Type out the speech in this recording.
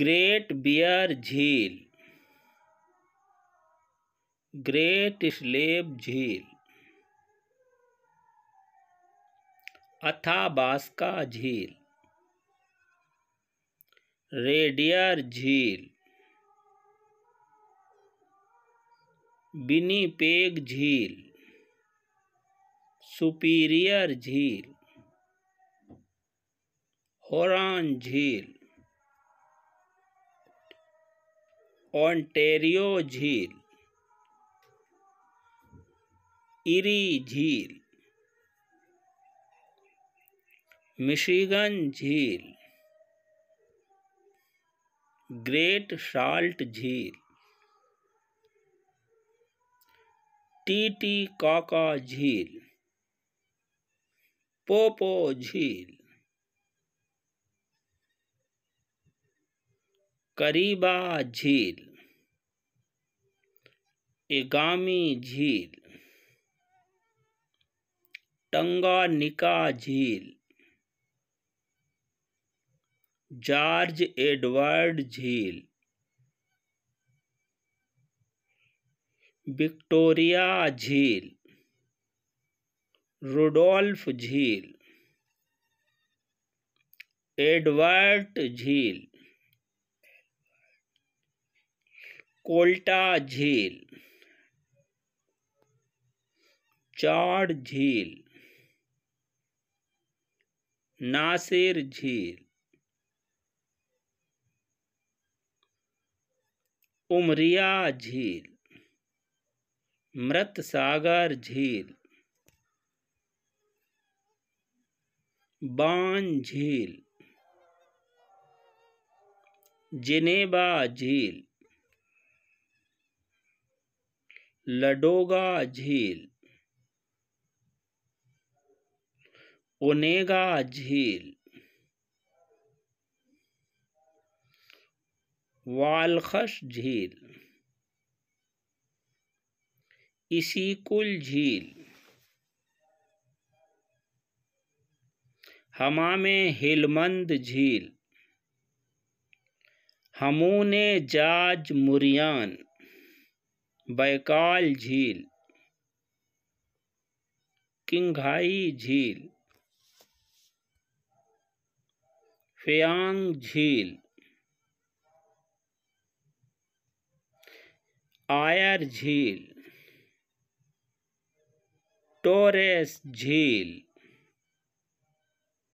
great bear झील great slave झील Athabasca झील रेडियर झील बिनीपेग झील सुपीरियर झील होरान झील ओंटेरियो झील इरी झील मिशिगन झील ग्रेट साल्ट झील टीटी काका झील पोपो झील करीबा झील एगामी झील टंगानिका झील जॉर्ज एडवर्ड झील विक्टोरिया झील रुडोल्फ झील एडवर्ट झील कोल्टा झील चाड़ झील नासिर झील उमरिया झील मृत सागर झील बान झील जिनेबा झील लडोगा झील ओनेगा झील वालखश झील इसीकुल झील हमामे हिलमंद झील हमून जाज मुरियान बैकाल झील किंघाई झील फेयांग झील आयर झील टोरेस झील